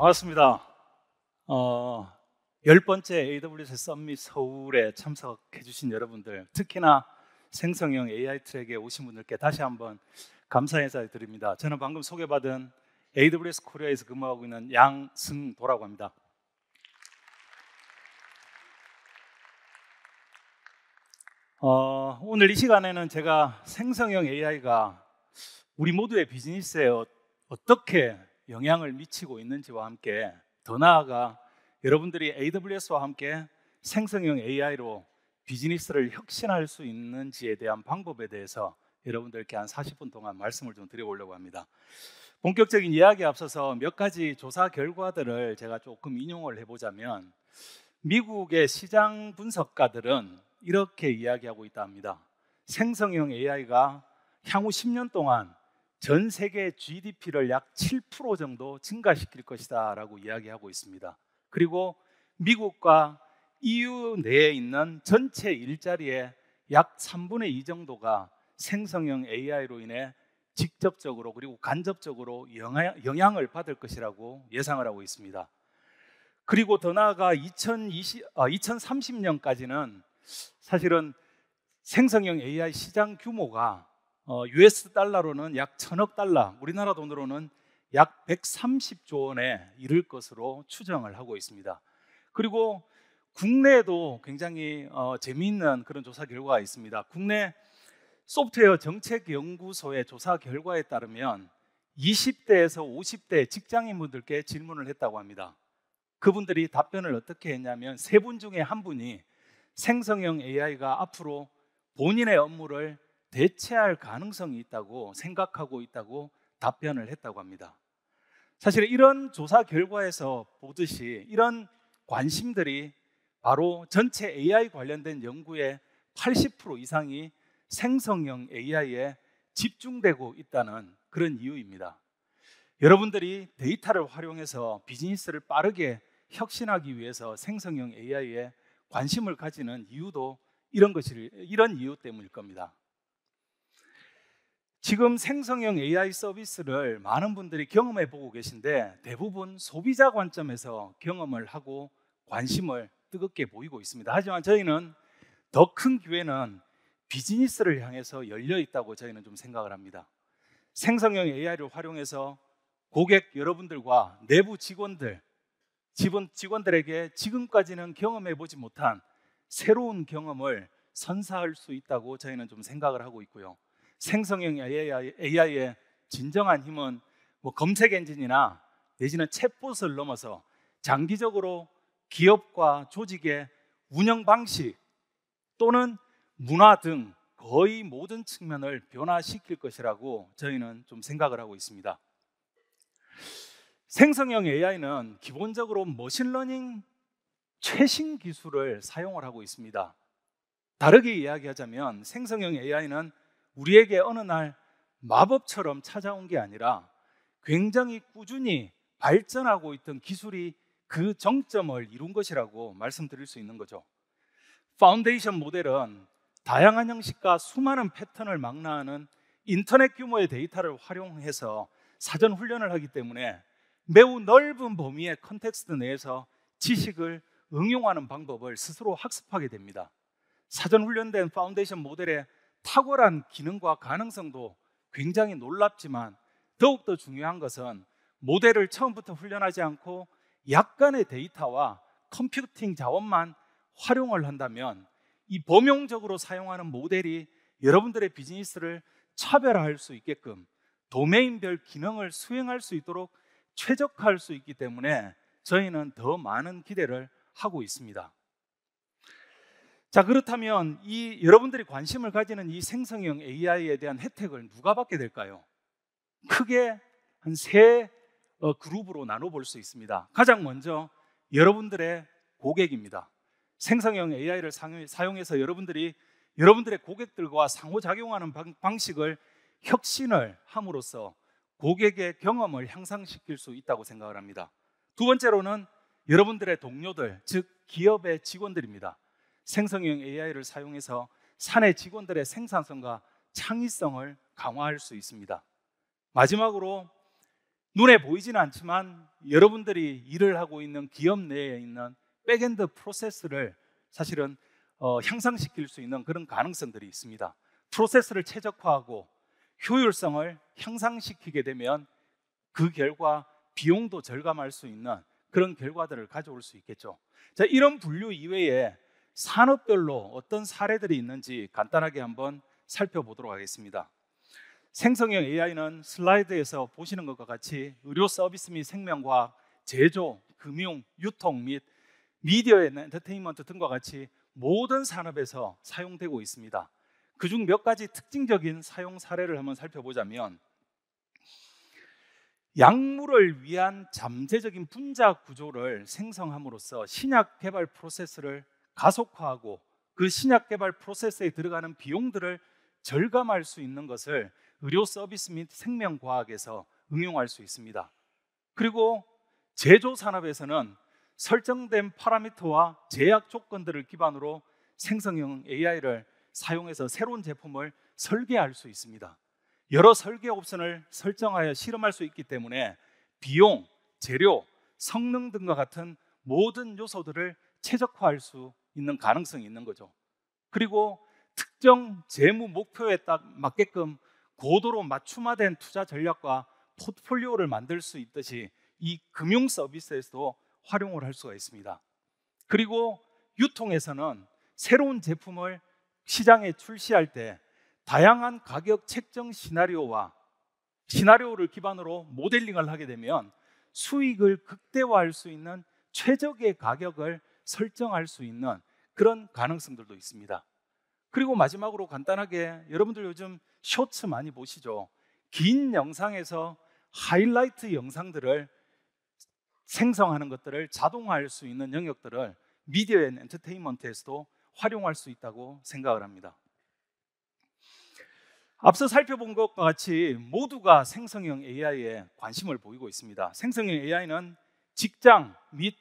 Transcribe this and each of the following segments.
반갑습니다. 어, 열 번째 AWS 썸밋 서울에 참석해 주신 여러분들, 특히나 생성형 AI 트랙에 오신 분들께 다시 한번 감사 인사 드립니다. 저는 방금 소개받은 AWS 코리아에서 근무하고 있는 양승도라고 합니다. 어, 오늘 이 시간에는 제가 생성형 AI가 우리 모두의 비즈니스에 어, 어떻게 영향을 미치고 있는지와 함께 더 나아가 여러분들이 AWS와 함께 생성형 AI로 비즈니스를 혁신할 수 있는지에 대한 방법에 대해서 여러분들께 한 40분 동안 말씀을 좀 드려보려고 합니다. 본격적인 이야기에 앞서서 몇 가지 조사 결과들을 제가 조금 인용을 해보자면 미국의 시장 분석가들은 이렇게 이야기하고 있다 합니다. 생성형 AI가 향후 10년 동안 전 세계 GDP를 약 7% 정도 증가시킬 것이다라고 이야기하고 있습니다. 그리고 미국과 EU 내에 있는 전체 일자리의 약 3분의 2 정도가 생성형 AI로 인해 직접적으로 그리고 간접적으로 영향을 받을 것이라고 예상을 하고 있습니다. 그리고 더 나아가 2020, 2030년까지는 아, 사실은 생성형 AI 시장 규모가 어, US 달러로는 약 천억 달러, 우리나라 돈으로는 약 130조 원에 이를 것으로 추정을 하고 있습니다. 그리고 국내에도 굉장히 어, 재미있는 그런 조사 결과가 있습니다. 국내 소프트웨어 정책연구소의 조사 결과에 따르면 20대에서 50대 직장인분들께 질문을 했다고 합니다. 그분들이 답변을 어떻게 했냐면 세 분 중에 한 분이 생성형 AI가 앞으로 본인의 업무를 대체할 가능성이 있다고 생각하고 있다고 답변을 했다고 합니다. 사실 이런 조사 결과에서 보듯이 이런 관심들이 바로 전체 AI 관련된 연구의 80% 이상이 생성형 AI에 집중되고 있다는 그런 이유입니다. 여러분들이 데이터를 활용해서 비즈니스를 빠르게 혁신하기 위해서 생성형 AI에 관심을 가지는 이유도 이런 것이 이런 이유 때문일 겁니다. 지금 생성형 AI 서비스를 많은 분들이 경험해 보고 계신데 대부분 소비자 관점에서 경험을 하고 관심을 뜨겁게 보이고 있습니다. 하지만 저희는 더 큰 기회는 비즈니스를 향해서 열려 있다고 저희는 좀 생각을 합니다. 생성형 AI를 활용해서 고객 여러분들과 내부 직원들, 직원, 직원들에게 지금까지는 경험해 보지 못한 새로운 경험을 선사할 수 있다고 저희는 좀 생각을 하고 있고요. 생성형 AI, AI의 진정한 힘은 뭐 검색 엔진이나 내지는 챗봇을 넘어서 장기적으로 기업과 조직의 운영 방식 또는 문화 등 거의 모든 측면을 변화시킬 것이라고 저희는 좀 생각을 하고 있습니다. 생성형 AI는 기본적으로 머신러닝 최신 기술을 사용을 하고 있습니다. 다르게 이야기하자면 생성형 AI는 우리에게 어느 날 마법처럼 찾아온 게 아니라 굉장히 꾸준히 발전하고 있던 기술이 그 정점을 이룬 것이라고 말씀드릴 수 있는 거죠. 파운데이션 모델은 다양한 형식과 수많은 패턴을 망라하는 인터넷 규모의 데이터를 활용해서 사전 훈련을 하기 때문에 매우 넓은 범위의 컨텍스트 내에서 지식을 응용하는 방법을 스스로 학습하게 됩니다. 사전 훈련된 파운데이션 모델의 탁월한 기능과 가능성도 굉장히 놀랍지만 더욱더 중요한 것은 모델을 처음부터 훈련하지 않고 약간의 데이터와 컴퓨팅 자원만 활용을 한다면 이 범용적으로 사용하는 모델이 여러분들의 비즈니스를 차별화할 수 있게끔 도메인별 기능을 수행할 수 있도록 최적화할 수 있기 때문에 저희는 더 많은 기대를 하고 있습니다. 자, 그렇다면 이 여러분들이 관심을 가지는 이 생성형 AI에 대한 혜택을 누가 받게 될까요? 크게 한세 어, 그룹으로 나눠볼 수 있습니다. 가장 먼저 여러분들의 고객입니다. 생성형 AI를 사용해서 여러분들이 여러분들의 고객들과 상호작용하는 방식을 혁신을 함으로써 고객의 경험을 향상시킬 수 있다고 생각을 합니다. 두 번째로는 여러분들의 동료들, 즉 기업의 직원들입니다. 생성형 AI를 사용해서 사내 직원들의 생산성과 창의성을 강화할 수 있습니다. 마지막으로 눈에 보이지는 않지만 여러분들이 일을 하고 있는 기업 내에 있는 백엔드 프로세스를 사실은 어, 향상시킬 수 있는 그런 가능성들이 있습니다. 프로세스를 최적화하고 효율성을 향상시키게 되면 그 결과 비용도 절감할 수 있는 그런 결과들을 가져올 수 있겠죠. 자, 이런 분류 이외에 산업별로 어떤 사례들이 있는지 간단하게 한번 살펴보도록 하겠습니다. 생성형 AI는 슬라이드에서 보시는 것과 같이 의료 서비스 및 생명과학, 제조, 금융, 유통 및 미디어 엔터테인먼트 등과 같이 모든 산업에서 사용되고 있습니다. 그 중 몇 가지 특징적인 사용 사례를 한번 살펴보자면 약물을 위한 잠재적인 분자 구조를 생성함으로써 신약 개발 프로세스를 가속화하고 그 신약 개발 프로세스에 들어가는 비용들을 절감할 수 있는 것을 의료 서비스 및 생명과학에서 응용할 수 있습니다. 그리고 제조 산업에서는 설정된 파라미터와 제약 조건들을 기반으로 생성형 AI를 사용해서 새로운 제품을 설계할 수 있습니다. 여러 설계 옵션을 설정하여 실험할 수 있기 때문에 비용, 재료, 성능 등과 같은 모든 요소들을 최적화할 수 있는 가능성이 있는 거죠. 그리고 특정 재무 목표에 딱 맞게끔 고도로 맞춤화된 투자 전략과 포트폴리오를 만들 수 있듯이 이 금융 서비스에서도 활용을 할 수가 있습니다. 그리고 유통에서는 새로운 제품을 시장에 출시할 때 다양한 가격 책정 시나리오와 시나리오를 기반으로 모델링을 하게 되면 수익을 극대화할 수 있는 최적의 가격을 설정할 수 있는 그런 가능성들도 있습니다. 그리고 마지막으로 간단하게 여러분들 요즘 쇼츠 많이 보시죠. 긴 영상에서 하이라이트 영상들을 생성하는 것들을 자동화할 수 있는 영역들을 미디어 앤 엔터테인먼트에서도 활용할 수 있다고 생각을 합니다. 앞서 살펴본 것과 같이 모두가 생성형 AI에 관심을 보이고 있습니다. 생성형 AI는 직장 및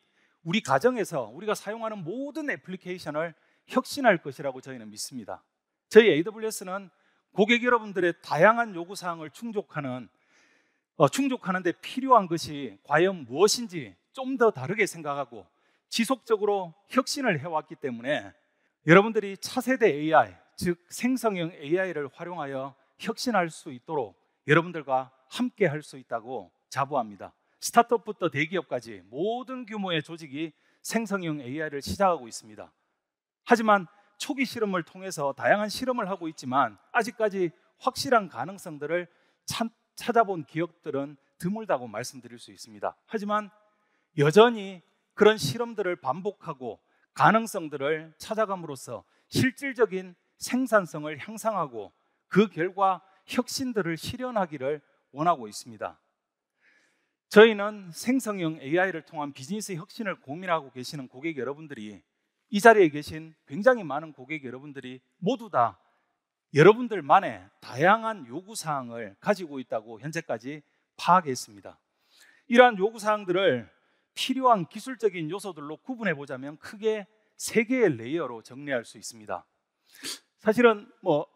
우리 가정에서 우리가 사용하는 모든 애플리케이션을 혁신할 것이라고 저희는 믿습니다. 저희 AWS는 고객 여러분들의 다양한 요구 사항을 충족하는 어, 충족하는데 필요한 것이 과연 무엇인지 좀 더 다르게 생각하고 지속적으로 혁신을 해왔기 때문에 여러분들이 차세대 AI, 즉 생성형 AI를 활용하여 혁신할 수 있도록 여러분들과 함께 할 수 있다고 자부합니다. 스타트업부터 대기업까지 모든 규모의 조직이 생성형 AI를 시작하고 있습니다. 하지만 초기 실험을 통해서 다양한 실험을 하고 있지만 아직까지 확실한 가능성들을 찾아본 기업들은 드물다고 말씀드릴 수 있습니다. 하지만 여전히 그런 실험들을 반복하고 가능성들을 찾아감으로써 실질적인 생산성을 향상하고 그 결과 혁신들을 실현하기를 원하고 있습니다. 저희는 생성형 AI를 통한 비즈니스 혁신을 고민하고 계시는 고객 여러분들이 이 자리에 계신 굉장히 많은 고객 여러분들이 모두 다 여러분들만의 다양한 요구 사항을 가지고 있다고 현재까지 파악했습니다. 이러한 요구 사항들을 필요한 기술적인 요소들로 구분해 보자면 크게 세 개의 레이어로 정리할 수 있습니다. 사실은 뭐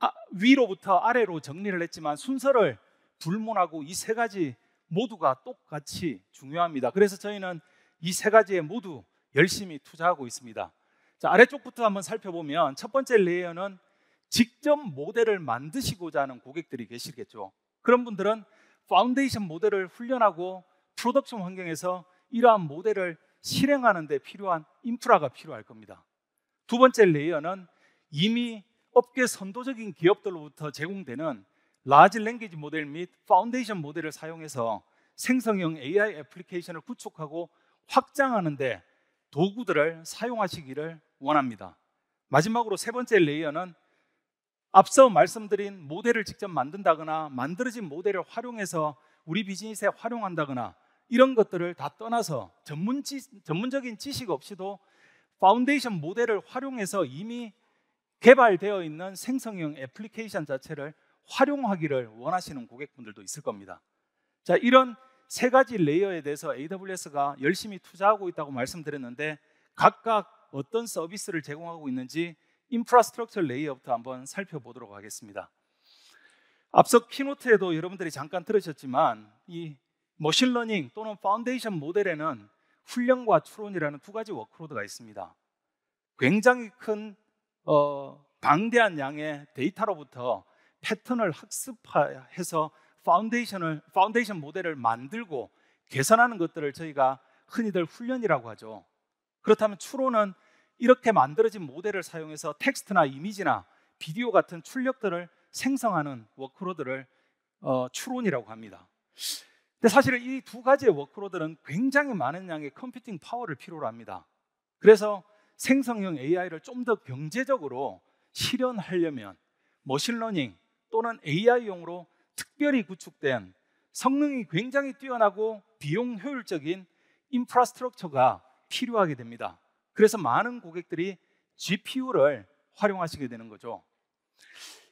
아, 위로부터 아래로 정리를 했지만 순서를 불문하고 이 세 가지 모두가 똑같이 중요합니다. 그래서 저희는 이 세 가지에 모두 열심히 투자하고 있습니다. 자, 아래쪽부터 한번 살펴보면 첫 번째 레이어는 직접 모델을 만드시고자 하는 고객들이 계시겠죠. 그런 분들은 파운데이션 모델을 훈련하고 프로덕션 환경에서 이러한 모델을 실행하는 데 필요한 인프라가 필요할 겁니다. 두 번째 레이어는 이미 업계 선도적인 기업들로부터 제공되는 라지 랭귀지 모델 및 파운데이션 모델을 사용해서 생성형 AI 애플리케이션을 구축하고 확장하는데 도구들을 사용하시기를 원합니다. 마지막으로 세 번째 레이어는 앞서 말씀드린 모델을 직접 만든다거나 만들어진 모델을 활용해서 우리 비즈니스에 활용한다거나 이런 것들을 다 떠나서 전문 지, 전문적인 지식 없이도 파운데이션 모델을 활용해서 이미 개발되어 있는 생성형 애플리케이션 자체를 활용하기를 원하시는 고객분들도 있을 겁니다. 자, 이런 세 가지 레이어에 대해서 AWS가 열심히 투자하고 있다고 말씀드렸는데 각각 어떤 서비스를 제공하고 있는지 인프라스트럭처 레이어부터 한번 살펴보도록 하겠습니다. 앞서 키노트에도 여러분들이 잠깐 들으셨지만 이 머신러닝 또는 파운데이션 모델에는 훈련과 추론이라는 두 가지 워크로드가 있습니다. 굉장히 큰 어, 방대한 양의 데이터로부터 패턴을 학습해서 파운데이션을 파운데이션 모델을 만들고 계산하는 것들을 저희가 흔히들 훈련이라고 하죠. 그렇다면 추론은 이렇게 만들어진 모델을 사용해서 텍스트나 이미지나 비디오 같은 출력들을 생성하는 워크로드를 어, 추론이라고 합니다. 근데 사실 은이두 가지의 워크로드는 굉장히 많은 양의 컴퓨팅 파워를 필요로 합니다. 그래서 생성형 AI를 좀 더 경제적으로 실현하려면 머신러닝, 또는 AI용으로 특별히 구축된 성능이 굉장히 뛰어나고 비용 효율적인 인프라스트럭처가 필요하게 됩니다. 그래서 많은 고객들이 GPU를 활용하시게 되는 거죠.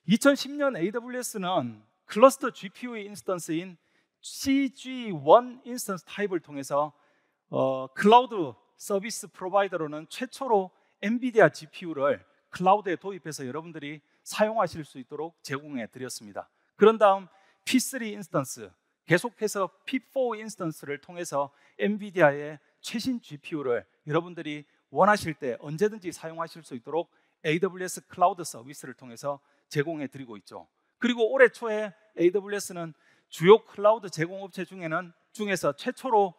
2010년 AWS는 클러스터 GPU의 인스턴스인 CG1 인스턴스 타입을 통해서 어, 클라우드 서비스 프로바이더로는 최초로 엔비디아 GPU를 클라우드에 도입해서 여러분들이 사용하실 수 있도록 제공해 드렸습니다. 그런 다음 P3 인스턴스, 계속해서 P4 인스턴스를 통해서 엔비디아의 최신 GPU를 여러분들이 원하실 때 언제든지 사용하실 수 있도록 AWS 클라우드 서비스를 통해서 제공해 드리고 있죠. 그리고 올해 초에 AWS는 주요 클라우드 제공업체 중에는 중에서 최초로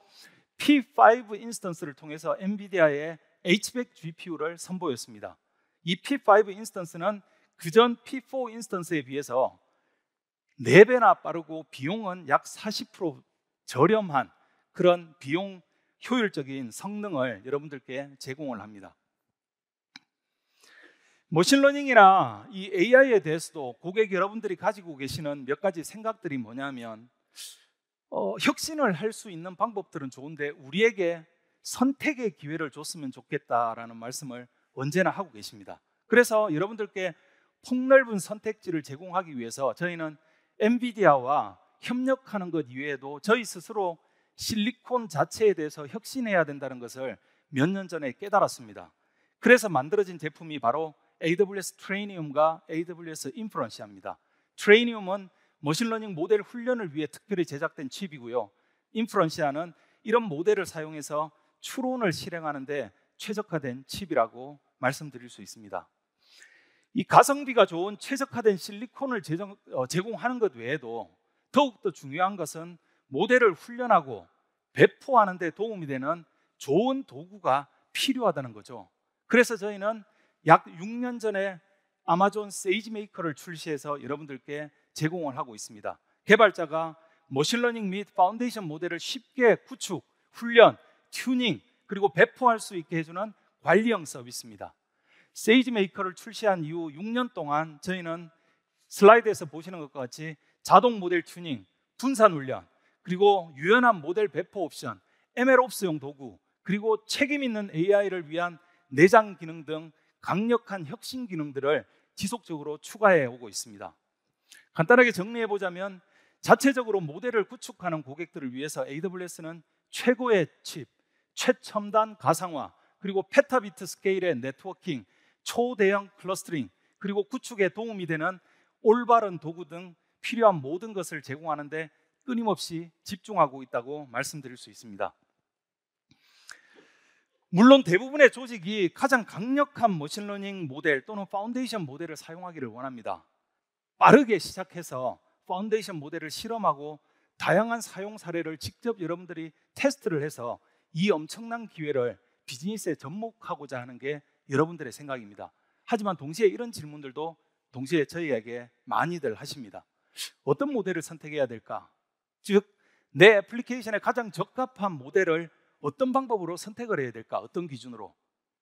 P5 인스턴스를 통해서 엔비디아의 H100 GPU를 선보였습니다. 이 P5 인스턴스는 그전 P4 인스턴스에 비해서 4배나 빠르고 비용은 약 40% 저렴한 그런 비용 효율적인 성능을 여러분들께 제공을 합니다. 머신러닝이나 이 AI에 대해서도 고객 여러분들이 가지고 계시는 몇 가지 생각들이 뭐냐면 어, 혁신을 할 수 있는 방법들은 좋은데 우리에게 선택의 기회를 줬으면 좋겠다라는 말씀을 언제나 하고 계십니다. 그래서 여러분들께 폭넓은 선택지를 제공하기 위해서 저희는 엔비디아와 협력하는 것 이외에도 저희 스스로 실리콘 자체에 대해서 혁신해야 된다는 것을 몇 년 전에 깨달았습니다. 그래서 만들어진 제품이 바로 AWS 트레이니움과 AWS 인프런시아입니다. 트레이니움은 머신러닝 모델 훈련을 위해 특별히 제작된 칩이고요. 인프런시아는 이런 모델을 사용해서 추론을 실행하는데 최적화된 칩이라고 말씀드릴 수 있습니다. 이 가성비가 좋은 최적화된 실리콘을 제정, 어, 제공하는 것 외에도 더욱더 중요한 것은 모델을 훈련하고 배포하는 데 도움이 되는 좋은 도구가 필요하다는 거죠. 그래서 저희는 약 6년 전에 아마존 세이지 메이커를 출시해서 여러분들께 제공을 하고 있습니다. 개발자가 머신러닝 및 파운데이션 모델을 쉽게 구축, 훈련, 튜닝, 그리고 배포할 수 있게 해주는 관리형 서비스입니다. 세이지 메이커를 출시한 이후 6년 동안 저희는 슬라이드에서 보시는 것과 같이 자동 모델 튜닝, 분산 훈련, 그리고 유연한 모델 배포 옵션, ML옵스용 도구, 그리고 책임 있는 AI를 위한 내장 기능 등 강력한 혁신 기능들을 지속적으로 추가해 오고 있습니다. 간단하게 정리해 보자면 자체적으로 모델을 구축하는 고객들을 위해서 AWS는 최고의 칩, 최첨단 가상화, 그리고 페타비트 스케일의 네트워킹, 초대형 클러스터링 그리고 구축에 도움이 되는 올바른 도구 등 필요한 모든 것을 제공하는데 끊임없이 집중하고 있다고 말씀드릴 수 있습니다. 물론 대부분의 조직이 가장 강력한 머신러닝 모델 또는 파운데이션 모델을 사용하기를 원합니다. 빠르게 시작해서 파운데이션 모델을 실험하고 다양한 사용 사례를 직접 여러분들이 테스트를 해서 이 엄청난 기회를 비즈니스에 접목하고자 하는 게 여러분들의 생각입니다. 하지만 동시에 이런 질문들도 동시에 저희에게 많이들 하십니다. 어떤 모델을 선택해야 될까? 즉, 내 애플리케이션에 가장 적합한 모델을 어떤 방법으로 선택을 해야 될까? 어떤 기준으로?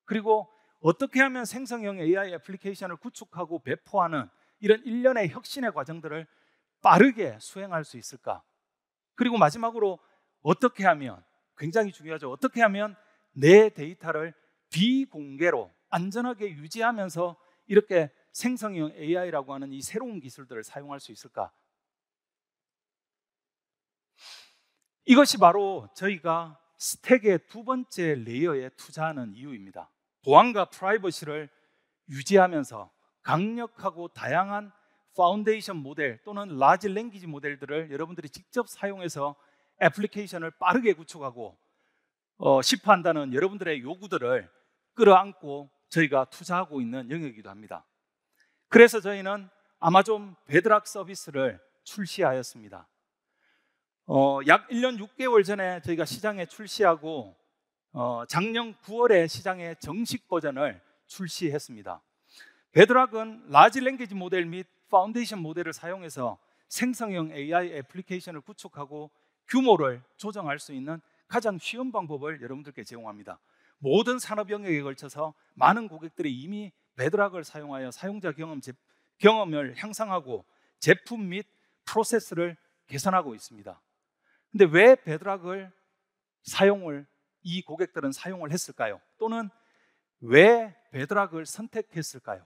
그리고 어떻게 하면 생성형 AI 애플리케이션을 구축하고 배포하는 이런 일련의 혁신의 과정들을 빠르게 수행할 수 있을까? 그리고 마지막으로 어떻게 하면 굉장히 중요하죠. 어떻게 하면 내 데이터를 비공개로 안전하게 유지하면서 이렇게 생성형 AI라고 하는 이 새로운 기술들을 사용할 수 있을까? 이것이 바로 저희가 스택의 두 번째 레이어에 투자하는 이유입니다. 보안과 프라이버시를 유지하면서 강력하고 다양한 파운데이션 모델 또는 라지 랭귀지 모델들을 여러분들이 직접 사용해서 애플리케이션을 빠르게 구축하고 어, 시판한다는 여러분들의 요구들을 끌어안고 저희가 투자하고 있는 영역이기도 합니다. 그래서 저희는 아마존 배드락 서비스를 출시하였습니다. 어, 약 1년 6개월 전에 저희가 시장에 출시하고 어, 작년 9월에 시장에 정식 버전을 출시했습니다. 배드락은 라지 랭귀지 모델 및 파운데이션 모델을 사용해서 생성형 AI 애플리케이션을 구축하고 규모를 조정할 수 있는 가장 쉬운 방법을 여러분들께 제공합니다. 모든 산업 영역에 걸쳐서 많은 고객들이 이미 매드락을 사용하여 사용자 경험 제, 경험을 향상하고 제품 및 프로세스를 개선하고 있습니다. 근데 왜 배드락을 사용을 이 고객들은 사용을 했을까요? 또는 왜 배드락을 선택했을까요?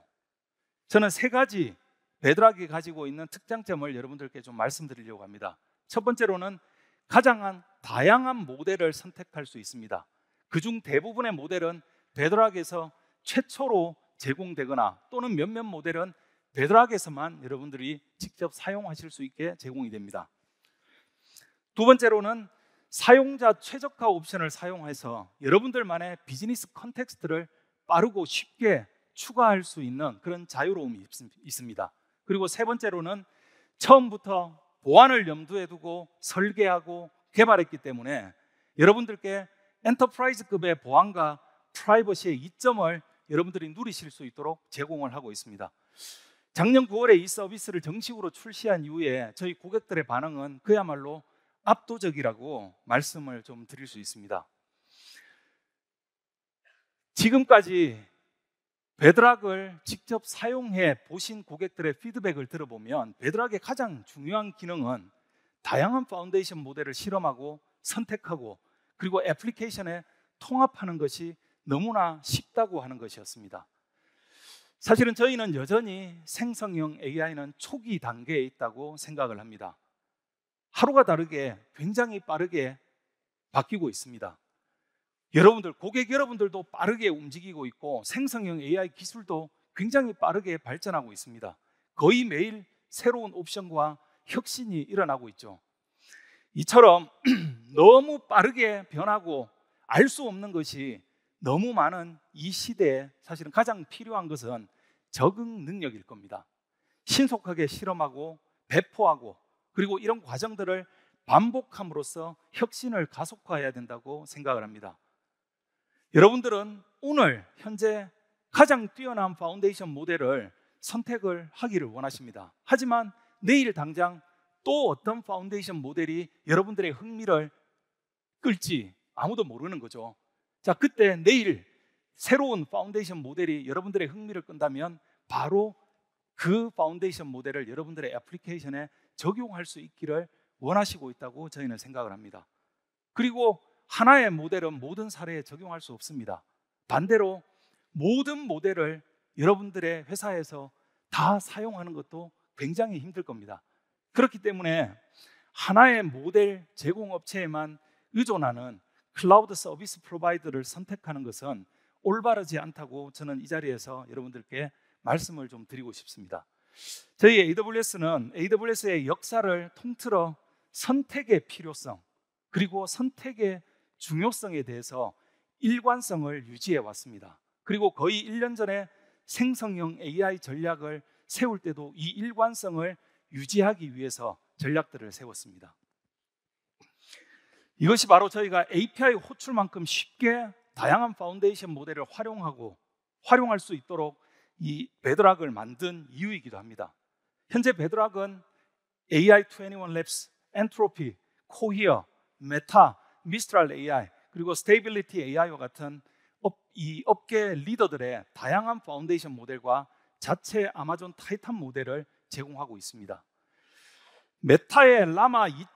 저는 세 가지 배드락이 가지고 있는 특장점을 여러분들께 좀 말씀드리려고 합니다. 첫 번째로는 가장 다양한 모델을 선택할 수 있습니다. 그중 대부분의 모델은 베드락에서 최초로 제공되거나 또는 몇몇 모델은 베드락에서만 여러분들이 직접 사용하실 수 있게 제공이 됩니다. 두 번째로는 사용자 최적화 옵션을 사용해서 여러분들만의 비즈니스 컨텍스트를 빠르고 쉽게 추가할 수 있는 그런 자유로움이 있습니다. 그리고 세 번째로는 처음부터 보안을 염두에 두고 설계하고 개발했기 때문에 여러분들께 엔터프라이즈급의 보안과 프라이버시의 이점을 여러분들이 누리실 수 있도록 제공을 하고 있습니다. 작년 9월에 이 서비스를 정식으로 출시한 이후에 저희 고객들의 반응은 그야말로 압도적이라고 말씀을 좀 드릴 수 있습니다. 지금까지 베드락을 직접 사용해 보신 고객들의 피드백을 들어보면 베드락의 가장 중요한 기능은 다양한 파운데이션 모델을 실험하고 선택하고 그리고 애플리케이션에 통합하는 것이 너무나 쉽다고 하는 것이었습니다. 사실은 저희는 여전히 생성형 AI는 초기 단계에 있다고 생각을 합니다. 하루가 다르게 굉장히 빠르게 바뀌고 있습니다. 여러분들, 고객 여러분들도 빠르게 움직이고 있고 생성형 AI 기술도 굉장히 빠르게 발전하고 있습니다. 거의 매일 새로운 옵션과 혁신이 일어나고 있죠. 이처럼 너무 빠르게 변하고 알 수 없는 것이 너무 많은 이 시대에 사실은 가장 필요한 것은 적응 능력일 겁니다. 신속하게 실험하고 배포하고 그리고 이런 과정들을 반복함으로써 혁신을 가속화해야 된다고 생각을 합니다. 여러분들은 오늘 현재 가장 뛰어난 파운데이션 모델을 선택을 하기를 원하십니다. 하지만 내일 당장 또 어떤 파운데이션 모델이 여러분들의 흥미를 끌지 아무도 모르는 거죠. 자, 그때 내일 새로운 파운데이션 모델이 여러분들의 흥미를 끈다면 바로 그 파운데이션 모델을 여러분들의 애플리케이션에 적용할 수 있기를 원하시고 있다고 저희는 생각을 합니다. 그리고 하나의 모델은 모든 사례에 적용할 수 없습니다. 반대로 모든 모델을 여러분들의 회사에서 다 사용하는 것도 굉장히 힘들 겁니다. 그렇기 때문에 하나의 모델 제공업체에만 의존하는 클라우드 서비스 프로바이더를 선택하는 것은 올바르지 않다고 저는 이 자리에서 여러분들께 말씀을 좀 드리고 싶습니다. 저희 AWS는 AWS의 역사를 통틀어 선택의 필요성 그리고 선택의 중요성에 대해서 일관성을 유지해 왔습니다. 그리고 거의 1년 전에 생성형 AI 전략을 세울 때도 이 일관성을 유지하기 위해서 전략들을 세웠습니다. 이것이 바로 저희가 API 호출만큼 쉽게 다양한 파운데이션 모델을 활용하고 활용할 수 있도록 이 베드락을 만든 이유이기도 합니다. 현재 베드락은 AI21 Labs, 엔트로피, 코히어, 메타, 미스트랄 AI, 그리고 스테이빌리티 AI와 같은 업, 이 업계 리더들의 다양한 파운데이션 모델과 자체 아마존 타이탄 모델을 제공하고 있습니다. 메타의 라마 2,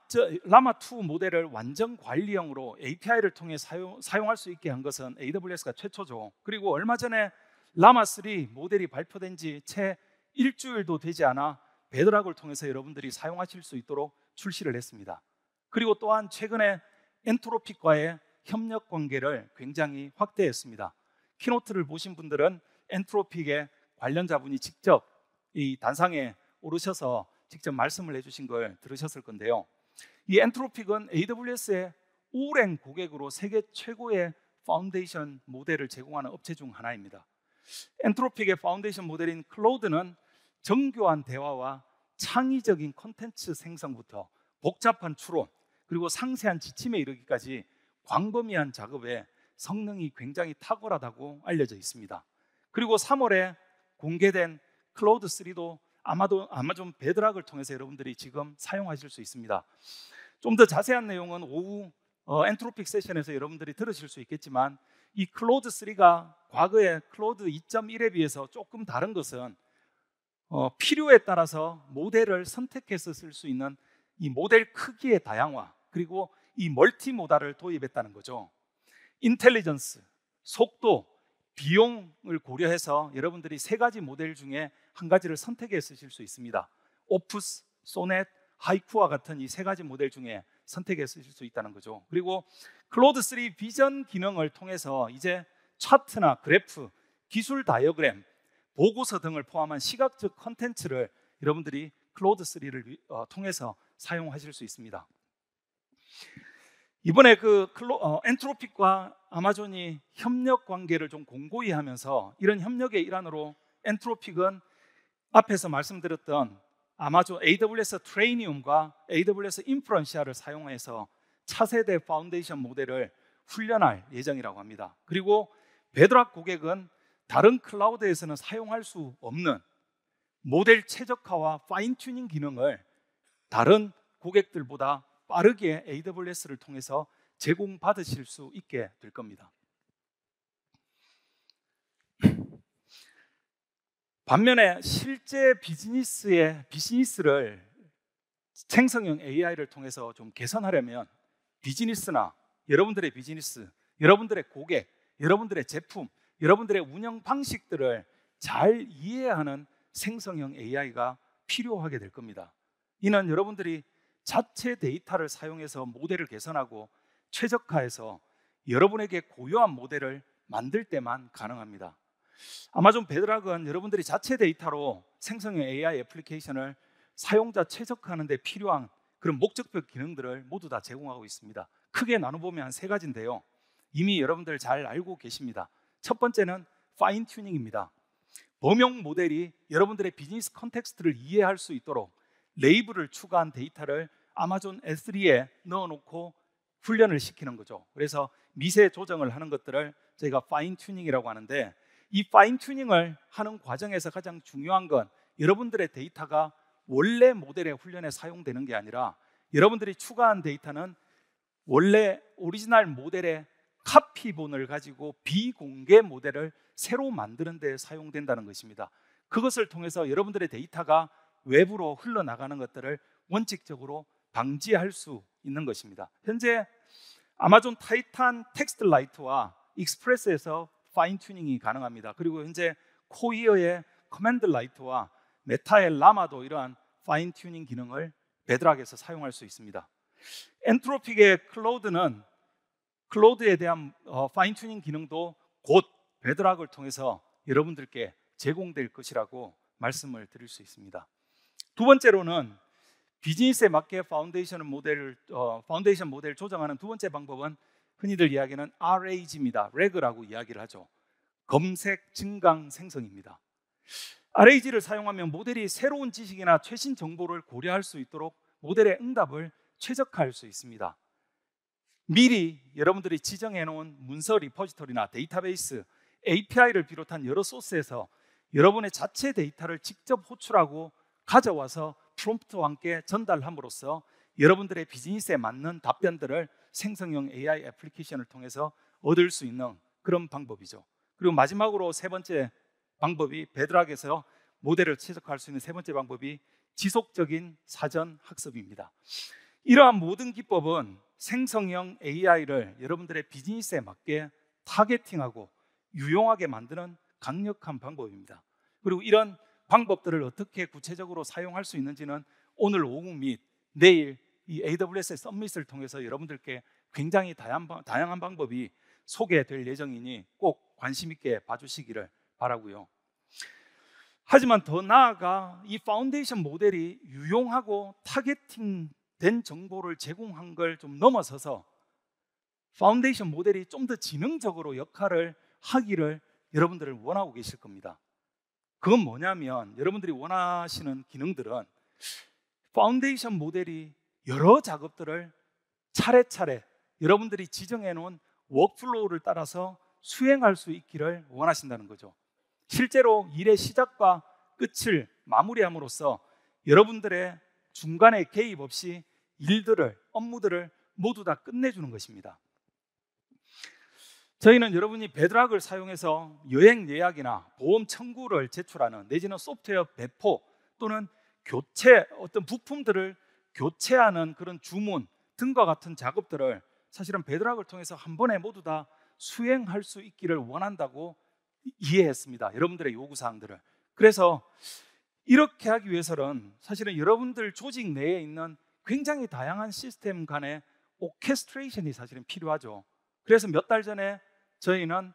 라마 2 모델을 완전 관리형으로 API를 통해 사용, 사용할 수 있게 한 것은 AWS가 최초죠. 그리고 얼마 전에 라마 3 모델이 발표된 지 채 일주일도 되지 않아 배드락을 통해서 여러분들이 사용하실 수 있도록 출시를 했습니다. 그리고 또한 최근에 엔트로픽과의 협력 관계를 굉장히 확대했습니다. 키노트를 보신 분들은 엔트로픽의 관련자분이 직접 이 단상에 오르셔서 직접 말씀을 해주신 걸 들으셨을 건데요. 이 엔트로픽은 AWS의 오랜 고객으로 세계 최고의 파운데이션 모델을 제공하는 업체 중 하나입니다. 엔트로픽의 파운데이션 모델인 클로드는 정교한 대화와 창의적인 컨텐츠 생성부터 복잡한 추론 그리고 상세한 지침에 이르기까지 광범위한 작업에 성능이 굉장히 탁월하다고 알려져 있습니다. 그리고 3월에 공개된 클로드 3도 아마도 아마존 배드락을 통해서 여러분들이 지금 사용하실 수 있습니다. 좀 더 자세한 내용은 오후 어, 엔트로픽 세션에서 여러분들이 들으실 수 있겠지만 이 클로드 3가 과거의 클로드 2.1에 비해서 조금 다른 것은 어, 필요에 따라서 모델을 선택해서 쓸 수 있는 이 모델 크기의 다양화 그리고 이멀티모달을 도입했다는 거죠. 인텔리전스, 속도, 비용을 고려해서 여러분들이 세 가지 모델 중에 한 가지를 선택해 쓰실 수 있습니다. 오프스, 소넷, 하이쿠와 같은 이 세 가지 모델 중에 선택해 쓰실 수 있다는 거죠. 그리고 클로드 3 비전 기능을 통해서 이제 차트나 그래프, 기술 다이어그램, 보고서 등을 포함한 시각적 컨텐츠를 여러분들이 클로드 3를 어, 통해서 사용하실 수 있습니다. 이번에 그 클로, 어, 엔트로픽과 아마존이 협력 관계를 좀 공고히 하면서 이런 협력의 일환으로 엔트로픽은 앞에서 말씀드렸던 아마존 AWS 트레이니움과 AWS 인프런시아를 사용해서 차세대 파운데이션 모델을 훈련할 예정이라고 합니다. 그리고 베드락 고객은 다른 클라우드에서는 사용할 수 없는 모델 최적화와 파인 튜닝 기능을 다른 고객들보다 빠르게 AWS를 통해서 제공받으실 수 있게 될 겁니다. 반면에 실제 비즈니스의 비즈니스를 생성형 AI를 통해서 좀 개선하려면 비즈니스나 여러분들의 비즈니스, 여러분들의 고객, 여러분들의 제품, 여러분들의 운영 방식들을 잘 이해하는 생성형 AI가 필요하게 될 겁니다. 이는 여러분들이 자체 데이터를 사용해서 모델을 개선하고 최적화해서 여러분에게 고유한 모델을 만들 때만 가능합니다. 아마존 베드락은 여러분들이 자체 데이터로 생성형 AI 애플리케이션을 사용자 최적화하는 데 필요한 그런 목적별 기능들을 모두 다 제공하고 있습니다. 크게 나눠보면 한세 가지인데요. 이미 여러분들 잘 알고 계십니다. 첫 번째는 파인 튜닝입니다. 범용 모델이 여러분들의 비즈니스 컨텍스트를 이해할 수 있도록 레이블을 추가한 데이터를 아마존 S3에 넣어놓고 훈련을 시키는 거죠. 그래서 미세 조정을 하는 것들을 저희가 파인 튜닝이라고 하는데 이 파인 튜닝을 하는 과정에서 가장 중요한 건 여러분들의 데이터가 원래 모델의 훈련에 사용되는 게 아니라 여러분들이 추가한 데이터는 원래 오리지널 모델의 카피본을 가지고 비공개 모델을 새로 만드는 데 사용된다는 것입니다. 그것을 통해서 여러분들의 데이터가 외부로 흘러나가는 것들을 원칙적으로 방지할 수 있는 것입니다. 현재 아마존 타이탄 텍스트 라이트와 익스프레스에서 파인 튜닝이 가능합니다. 그리고 현재 코이어의 커맨드 라이트와 메타의 라마도 이러한 파인 튜닝 기능을 베드락에서 사용할 수 있습니다. 엔트로픽의 클로드는 클로드에 대한 어, 파인 튜닝 기능도 곧 베드락을 통해서 여러분들께 제공될 것이라고 말씀을 드릴 수 있습니다. 두 번째로는 비즈니스에 맞게 파운데이션 모델을 어, 파운데이션 모델을 조정하는 두 번째 방법은 흔히들 이야기는 RAG입니다. 레그라고 이야기를 하죠. 검색 증강 생성입니다. RAG를 사용하면 모델이 새로운 지식이나 최신 정보를 고려할 수 있도록 모델의 응답을 최적화할 수 있습니다. 미리 여러분들이 지정해 놓은 문서 리포지토리나 데이터베이스, API를 비롯한 여러 소스에서 여러분의 자체 데이터를 직접 호출하고 가져와서 프롬프트와 함께 전달함으로써 여러분들의 비즈니스에 맞는 답변들을 생성형 AI 애플리케이션을 통해서 얻을 수 있는 그런 방법이죠. 그리고 마지막으로 세 번째 방법이 배드락에서 모델을 최적화할 수 있는 세 번째 방법이 지속적인 사전 학습입니다. 이러한 모든 기법은 생성형 AI를 여러분들의 비즈니스에 맞게 타겟팅하고 유용하게 만드는 강력한 방법입니다. 그리고 이런 방법들을 어떻게 구체적으로 사용할 수 있는지는 오늘 오후 및 내일 이 AWS의 서밋을 통해서 여러분들께 굉장히 다양한 방법이 소개될 예정이니 꼭 관심 있게 봐주시기를 바라고요. 하지만 더 나아가 이 파운데이션 모델이 유용하고 타겟팅된 정보를 제공한 걸 좀 넘어서서 파운데이션 모델이 좀 더 지능적으로 역할을 하기를 여러분들을 원하고 계실 겁니다. 그건 뭐냐면 여러분들이 원하시는 기능들은 파운데이션 모델이 여러 작업들을 차례차례 여러분들이 지정해 놓은 워크플로우를 따라서 수행할 수 있기를 원하신다는 거죠. 실제로 일의 시작과 끝을 마무리함으로써 여러분들의 중간에 개입 없이 일들을, 업무들을 모두 다 끝내주는 것입니다. 저희는 여러분이 베드락을 사용해서 여행 예약이나 보험 청구를 제출하는 내지는 소프트웨어 배포 또는 교체 어떤 부품들을 교체하는 그런 주문 등과 같은 작업들을 사실은 베드락을 통해서 한 번에 모두 다 수행할 수 있기를 원한다고 이해했습니다. 여러분들의 요구 사항들을. 그래서 이렇게 하기 위해서는 사실은 여러분들 조직 내에 있는 굉장히 다양한 시스템 간의 오케스트레이션이 사실은 필요하죠. 그래서 몇 달 전에 저희는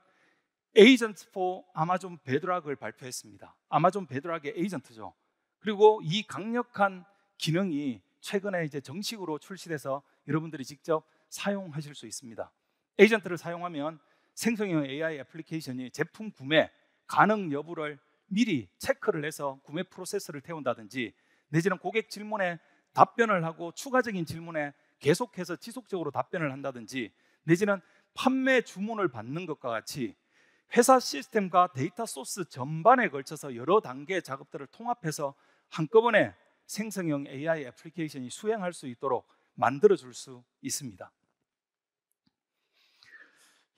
에이전트 포 아마존 베드락을 발표했습니다. 아마존 베드락의 에이전트죠. 그리고 이 강력한 기능이 최근에 이제 정식으로 출시돼서 여러분들이 직접 사용하실 수 있습니다. 에이전트를 사용하면 생성형 AI 애플리케이션이 제품 구매 가능 여부를 미리 체크를 해서 구매 프로세스를 태운다든지 내지는 고객 질문에 답변을 하고 추가적인 질문에 계속해서 지속적으로 답변을 한다든지 내지는 판매 주문을 받는 것과 같이 회사 시스템과 데이터 소스 전반에 걸쳐서 여러 단계의 작업들을 통합해서 한꺼번에 생성형 AI 애플리케이션이 수행할 수 있도록 만들어 줄 수 있습니다.